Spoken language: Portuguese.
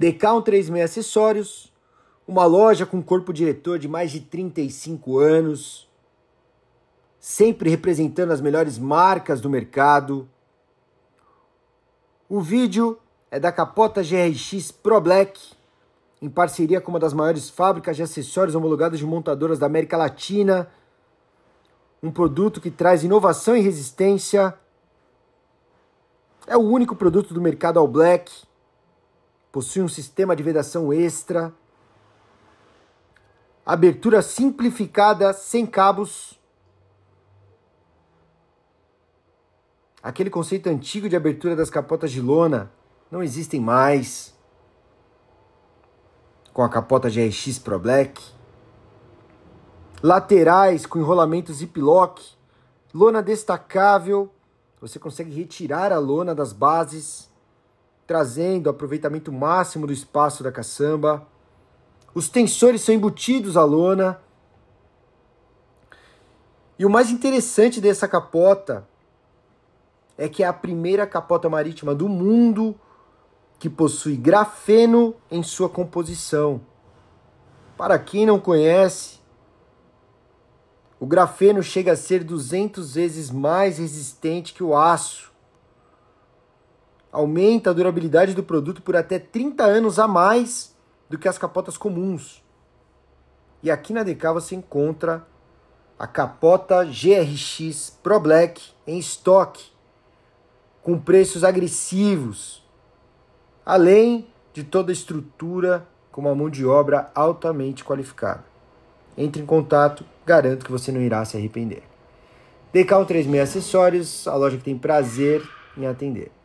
Decão 36 Acessórios, uma loja com corpo diretor de mais de 35 anos, sempre representando as melhores marcas do mercado. O vídeo é da capota GRX Pro Black, em parceria com uma das maiores fábricas de acessórios homologadas de montadoras da América Latina. Um produto que traz inovação e resistência. É o único produto do mercado ao black possui um sistema de vedação extra, abertura simplificada sem cabos. Aquele conceito antigo de abertura das capotas de lona não existem mais. Com a capota GRX Pro Black, laterais com enrolamentos Ziplock, lona destacável, você consegue retirar a lona das bases trazendo aproveitamento máximo do espaço da caçamba. Os tensores são embutidos à lona. E o mais interessante dessa capota é que é a primeira capota marítima do mundo que possui grafeno em sua composição. Para quem não conhece, o grafeno chega a ser 200 vezes mais resistente que o aço aumenta a durabilidade do produto por até 30 anos a mais do que as capotas comuns. E aqui na DK você encontra a capota GRX Pro Black em estoque, com preços agressivos, além de toda a estrutura com uma mão de obra altamente qualificada. Entre em contato, garanto que você não irá se arrepender. DK136 Acessórios, a loja que tem prazer em atender.